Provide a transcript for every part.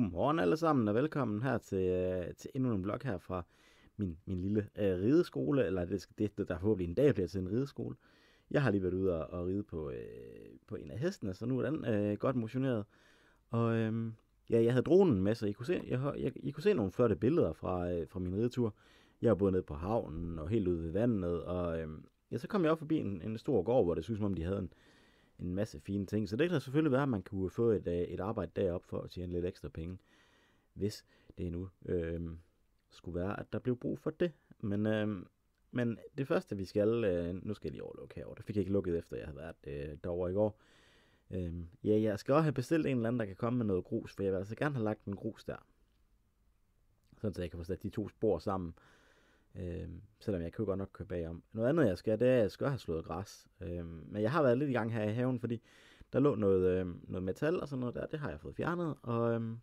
Godmorgen alle sammen, og velkommen her til, øh, til endnu en blog her fra min, min lille øh, rideskole, eller det, det, der forhåbentlig en dag bliver til en rideskole. Jeg har lige været ude og, og ride på, øh, på en af hestene, så nu er den øh, godt motioneret. Og øh, ja, jeg havde dronen med, så I kunne se, jeg, jeg, I kunne se nogle flotte billeder fra, øh, fra min ridetur. Jeg var både nede på havnen og helt ude ved vandet, og øh, ja, så kom jeg op forbi en, en stor gård, hvor det synes som om de havde en, en masse fine ting. Så det kan selvfølgelig være, at man kunne få et, øh, et arbejde derop for at tjene lidt ekstra penge, hvis det nu øh, skulle være, at der blev brug for det. Men, øh, men det første, vi skal... Øh, nu skal jeg lige overlukke herovre. Det fik jeg ikke lukket, efter jeg havde været øh, derovre i går. Øh, ja, jeg skal også have bestilt en eller anden, der kan komme med noget grus, for jeg vil altså gerne have lagt en grus der. Sådan så jeg kan få sat de to spor sammen. Øh, Øh, selvom jeg kan jo godt nok køre bagom. Noget andet, jeg skal, det er, at jeg skal have slået græs. Øh, men jeg har været lidt i gang her i haven, fordi der lå noget, øh, noget metal og sådan noget der. Det har jeg fået fjernet. Og, øhm,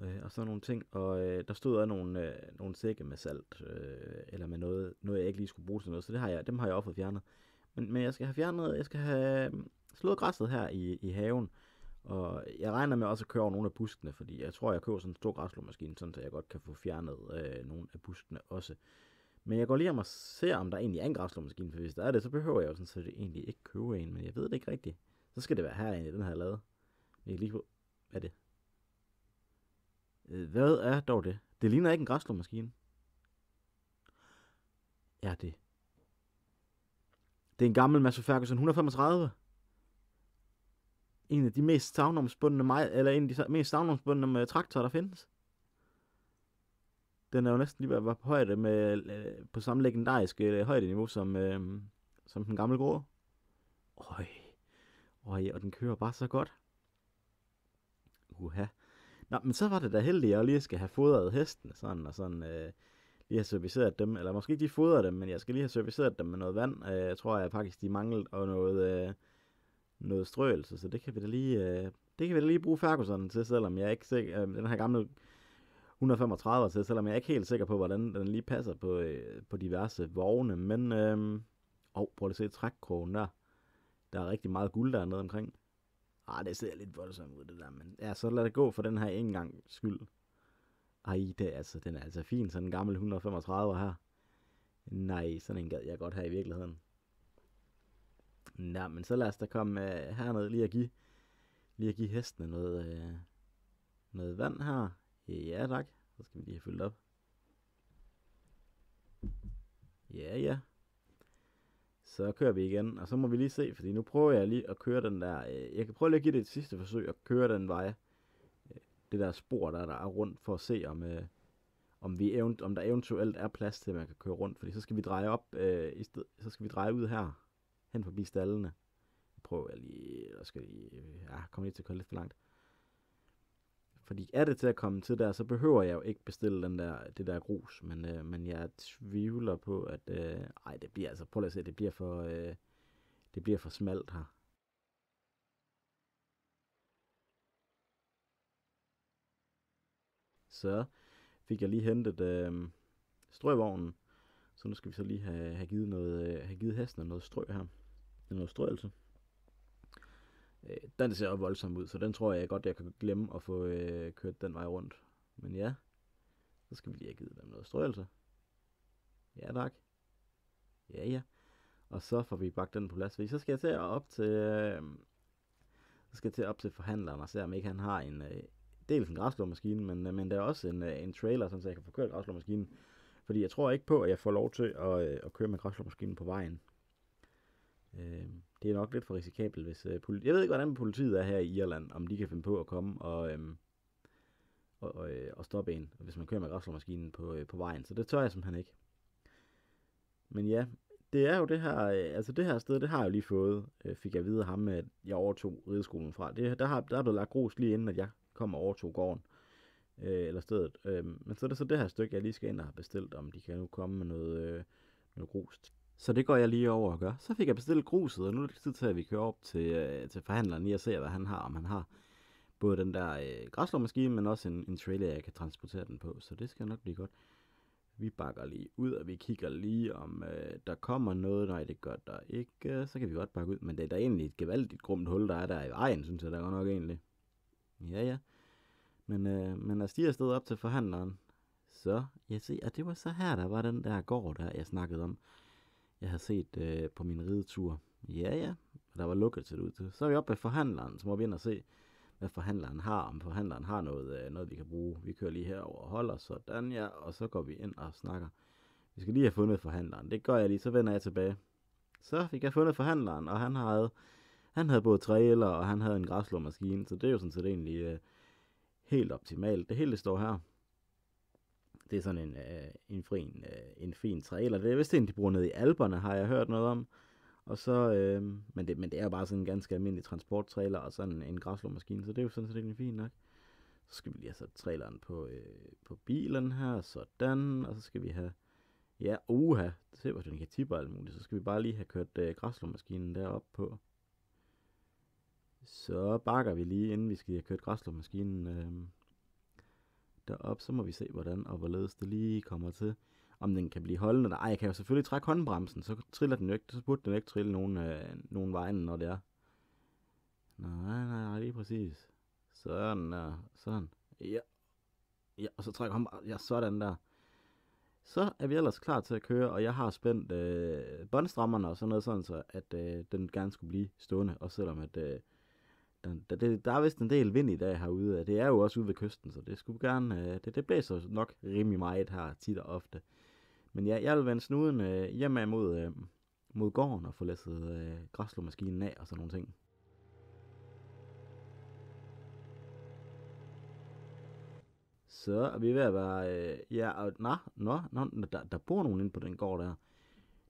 øh, og sådan nogle ting. Og øh, der stod også nogle, øh, nogle sække med salt, øh, eller med noget, noget, jeg ikke lige skulle bruge til noget. Så det har jeg, dem har jeg også fået fjernet. Men, men jeg skal have fjernet, jeg skal have øhm, slået græsset her i, i haven. Og jeg regner med også at køre over nogle af buskene, fordi jeg tror, jeg køber sådan en stor græslåmaskine, sådan så jeg godt kan få fjernet øh, nogle af buskene også. Men jeg går lige om og ser, om der egentlig er en græslåmaskine, for hvis der er det, så behøver jeg jo sådan set egentlig ikke købe en, men jeg ved det ikke rigtigt. Så skal det være her i den her lade. Jeg kan lige på, hvad er det? Øh, hvad er dog det? Det ligner ikke en græslåmaskine. Er det? Det er en gammel Mads Ferguson 135 en af de mest savnomsbundne mig, eller en af de mest savnomsbundne øh, traktorer, der findes. Den er jo næsten lige ved at være på højde med, øh, på samme legendariske øh, niveau som, øh, som den gamle grå. Øj, øj, og den kører bare så godt. Uha. Nå, men så var det da heldigt, at jeg lige skal have fodret hesten sådan, og sådan, øh, lige have serviceret dem, eller måske ikke de fodret dem, men jeg skal lige have serviceret dem med noget vand, øh, tror jeg faktisk, de manglede, og noget, øh, noget strøelse, så det kan vi da lige, øh, det kan vi da lige bruge Ferguson til, selvom jeg er ikke sikker, øh, den her gamle 135 til, selvom jeg er ikke helt sikker på, hvordan den lige passer på, øh, på diverse vogne, men øh, oh, prøv at se trækkrogen der. Der er rigtig meget guld dernede omkring. Ah, det ser lidt voldsomt ud, det der, men ja, så lad det gå for den her en gang skyld. Ej, det er altså, den er altså fin, sådan en gammel 135 her. Nej, sådan en gad jeg godt her i virkeligheden. Ja, men så lad os da komme uh, herned lige at give, lige at give hestene noget, uh, noget vand her. Ja, tak. Så skal vi lige have fyldt op. Ja, ja. Så kører vi igen, og så må vi lige se, fordi nu prøver jeg lige at køre den der... Uh, jeg kan prøve lige at give det et sidste forsøg at køre den vej. Uh, det der spor, der, der er rundt, for at se, om, uh, om, vi event, om der eventuelt er plads til, at man kan køre rundt. Fordi så skal vi dreje op, øh, i sted, så skal vi dreje ud her hen forbi stallene. Jeg prøver jeg lige, der skal lige, ja, kommer lige til at køre lidt for langt. Fordi er det til at komme til der, så behøver jeg jo ikke bestille den der, det der grus, men, øh, men jeg tvivler på, at, øh, ej, det bliver altså, prøv at se, det bliver for, øh, det bliver for smalt her. Så fik jeg lige hentet øh, strøvognen, så nu skal vi så lige have, have givet, noget, øh, have givet hesten noget strø her den noget strøelse. Øh, den ser jo voldsom ud, så den tror jeg godt, jeg kan glemme at få øh, kørt den vej rundt. Men ja, så skal vi lige have givet dem noget strøelse. Ja tak. Ja ja. Og så får vi bagt den på plads, fordi så skal jeg til at op til... Øh, så skal jeg til op til forhandleren og se, om ikke han har en, øh, dels en græsslåmaskine, men, øh, men der er også en, øh, en trailer, så jeg kan få kørt græsslåmaskinen. Fordi jeg tror ikke på, at jeg får lov til at, øh, at køre med græsslåmaskinen på vejen. Øh, det er nok lidt for risikabelt, hvis øh, politi- Jeg ved ikke, hvordan politiet er her i Irland, om de kan finde på at komme og, øh, og, og, øh, og stoppe en, hvis man kører med græsslåmaskinen på, øh, på vejen. Så det tør jeg simpelthen ikke. Men ja, det er jo det her, øh, altså det her sted, det har jeg jo lige fået, øh, fik jeg at vide af ham, at jeg overtog rideskolen fra. Det, der, har, der er blevet lagt grus lige inden, at jeg kom og overtog gården, øh, eller stedet. Øh, men så er det så det her stykke, jeg lige skal ind og har bestilt, om de kan nu komme med noget, øh, noget grus så det går jeg lige over og gør. Så fik jeg bestilt gruset, og nu er det tid til, at vi kører op til, øh, til forhandleren lige og ser, hvad han har. Om han har både den der øh, græslåmaskine, men også en, en trailer, jeg kan transportere den på. Så det skal nok blive godt. Vi bakker lige ud, og vi kigger lige, om øh, der kommer noget. Nej, det gør der ikke. Så kan vi godt bakke ud. Men det er da egentlig et gevaldigt grumt hul, der er der i vejen, synes jeg der godt nok egentlig. Ja, ja. Men, øh, men når Stig afsted op til forhandleren, så, jeg ser, at det var så her, der var den der gård, der jeg snakkede om jeg havde set øh, på min ridetur. Ja, ja, der var lukket til det ud til. Så er vi oppe ved forhandleren, så må vi ind og se, hvad forhandleren har, om forhandleren har noget, øh, noget vi kan bruge. Vi kører lige herover og holder, sådan ja, og så går vi ind og snakker. Vi skal lige have fundet forhandleren. Det gør jeg lige, så vender jeg tilbage. Så fik jeg fundet forhandleren, og han havde, han havde både trailer, og han havde en græslåmaskine, så det er jo sådan set egentlig øh, helt optimalt. Det hele står her det er sådan en, øh, en, fin, øh, en fin trailer. Det er vist en, de bruger nede i alberne, har jeg hørt noget om. Og så, øh, men, det, men det er jo bare sådan en ganske almindelig transporttrailer og sådan en græslåmaskine, så det er jo sådan set egentlig fint nok. Så skal vi lige have sat traileren på, øh, på bilen her, sådan, og så skal vi have, ja, uha, det ser hvor den kan tippe alt muligt, så skal vi bare lige have kørt øh, græslåmaskinen derop på. Så bakker vi lige, inden vi skal have kørt græslåmaskinen øh, derop, så må vi se, hvordan og hvorledes det lige kommer til. Om den kan blive holdende. Ej, jeg kan jo selvfølgelig trække håndbremsen, så triller den jo ikke. Så burde den ikke trille nogen, øh, nogen vejen, når det er. Nej, nej, nej, lige præcis. Sådan der, sådan. Ja. Ja, og så trækker håndbremsen. Ja, sådan der. Så er vi ellers klar til at køre, og jeg har spændt øh, båndstrammerne og sådan noget sådan, så at øh, den gerne skulle blive stående, også selvom at øh, der, der, der, der er vist en del vind i dag herude. Det er jo også ude ved kysten, så det skulle gerne... Øh, det, det blæser nok rimelig meget her tit og ofte. Men ja, jeg vil vende snuden øh, hjemme mod, øh, mod gården og få læsset øh, græslåmaskinen af og sådan nogle ting. Så er vi ved at være... Øh, ja, og, nå, nå, nå der, der bor nogen inde på den gård der.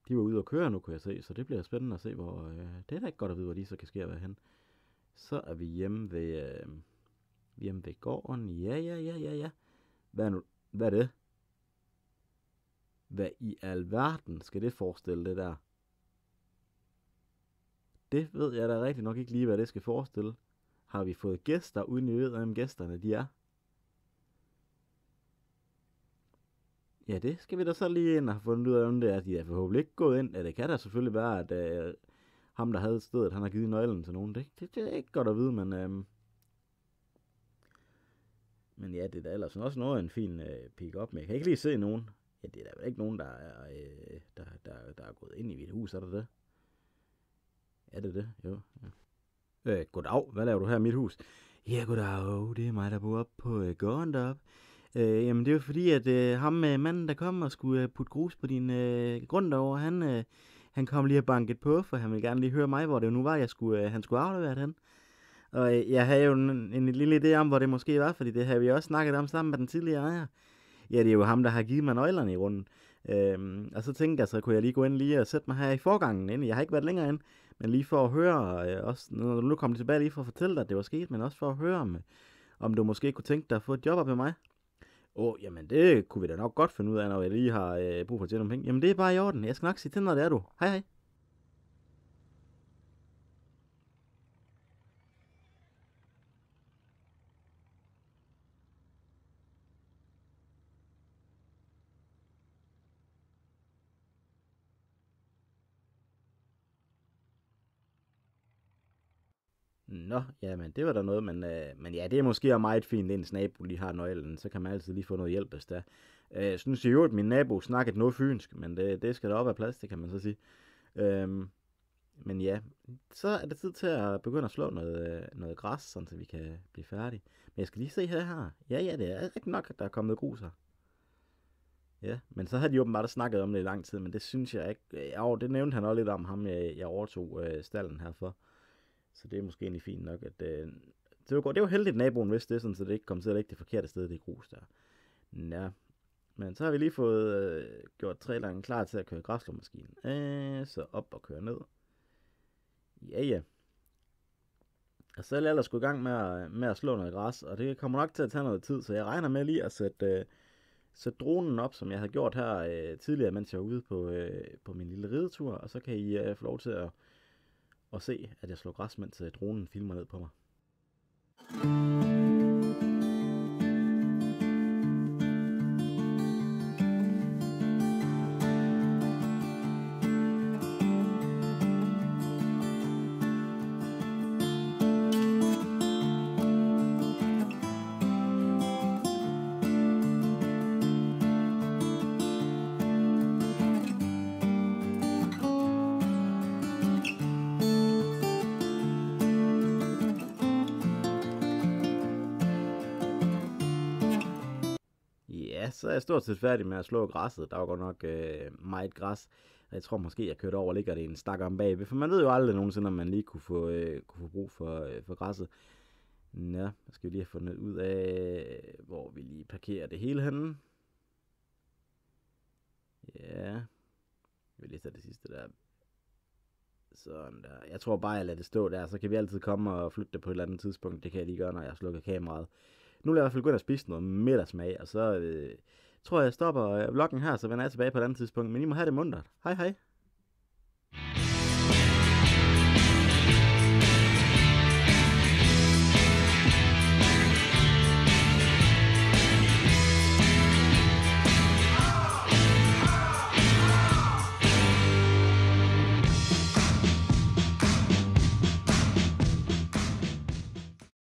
De var ude og køre nu, kunne jeg se, så det bliver spændende at se, hvor... Øh, det er da ikke godt at vide, hvor de så kan ske at være henne. Så er vi hjemme ved, øh, hjemme ved gården. Ja, ja, ja, ja, ja. Hvad er, nu, hvad er det? Hvad i alverden skal det forestille, det der? Det ved jeg da rigtig nok ikke lige, hvad det skal forestille. Har vi fået gæster, uden vi ved, hvem gæsterne de er? Ja, det skal vi da så lige ind og have fundet ud af, om det er. De er forhåbentlig ikke gået ind. Ja, det kan da selvfølgelig være, at øh, ham, der havde stedet, han har givet nøglen til nogen. Det, det, det er ikke godt at vide, men... Øhm, men ja, det er da ellers også noget af en fin øh, pick-up, men jeg kan ikke lige se nogen. Ja, det er da vel ikke nogen, der er, øh, der, der, der er gået ind i mit hus, er det det? Er det det? Jo. Ja. Øh, goddag, hvad laver du her i mit hus? Ja, goddag, det er mig, der bor op på øh, gården deroppe. Øh, jamen, det jo fordi, at øh, ham øh, manden, der kom og skulle øh, putte grus på din øh, grund derovre, han... Øh, han kom lige og banket på, for han ville gerne lige høre mig, hvor det nu var, jeg skulle, øh, han skulle aflevere den. Og øh, jeg havde jo en, en, en lille idé om, hvor det måske var, fordi det havde vi også snakket om sammen med den tidligere ejer. Ja, det er jo ham, der har givet mig nøglerne i runden. Øhm, og så tænkte jeg, så kunne jeg lige gå ind lige og sætte mig her i forgangen ind. Jeg har ikke været længere ind, men lige for at høre, øh, også, når du nu kommer tilbage lige for at fortælle dig, at det var sket, men også for at høre, om, øh, om du måske kunne tænke dig at få et job op med mig åh, jamen det kunne vi da nok godt finde ud af, når jeg lige har øh, brug for at tjene nogle penge. Jamen det er bare i orden. Jeg skal nok sige til, når det er du. Hej hej. Nå, jamen det var da noget, men, øh, men ja, det er måske meget fint, at ens nabo lige har nøglen, så kan man altid lige få noget hjælp, hvis der. Øh, jeg synes i øvrigt, at min nabo snakkede noget fynsk, men det, det skal der op af plads det kan man så sige. Øh, men ja, så er det tid til at begynde at slå noget, øh, noget græs, sådan, så vi kan blive færdige. Men jeg skal lige se her her. Ja, ja, det er rigtig nok, at der er kommet grus her. Ja, men så havde de åbenbart snakket om det i lang tid, men det synes jeg ikke. Øh, ja, det nævnte han også lidt om ham, jeg, jeg overtog øh, stallen herfor. for. Så det er måske egentlig fint nok, at øh, det var godt. Det var heldigt, at naboen vidste det, sådan, så det ikke kom til at ligge det forkerte sted, det grus der. Ja, men så har vi lige fået øh, gjort lange klar til at køre græsslåmaskinen. Øh, så op og køre ned. Ja, ja. Og så er jeg ellers gå i gang med at, med at slå noget græs, og det kommer nok til at tage noget tid, så jeg regner med lige at sætte, øh, sætte dronen op, som jeg havde gjort her øh, tidligere, mens jeg var ude på, øh, på min lille ridetur, og så kan I øh, få lov til at, og se, at jeg slår græs, mens dronen filmer ned på mig. så er jeg stort set færdig med at slå græsset. Der var godt nok øh, meget græs. Jeg tror måske, jeg kørte over og ligger det en stak om bagved, for man ved jo aldrig nogensinde, om man lige kunne få, øh, kunne få brug for, øh, for græsset. Nå, jeg skal vi lige have fundet ud af, hvor vi lige parkerer det hele henne. Ja, jeg vil lige tage det sidste der. Sådan der. Jeg tror bare, jeg lader det stå der, så kan vi altid komme og flytte det på et eller andet tidspunkt. Det kan jeg lige gøre, når jeg slukker kameraet nu vil jeg i hvert fald gå ind og spise noget middagsmag, og så øh, tror jeg, jeg stopper vloggen her, så vender jeg tilbage på et andet tidspunkt. Men I må have det mundt. Hej hej.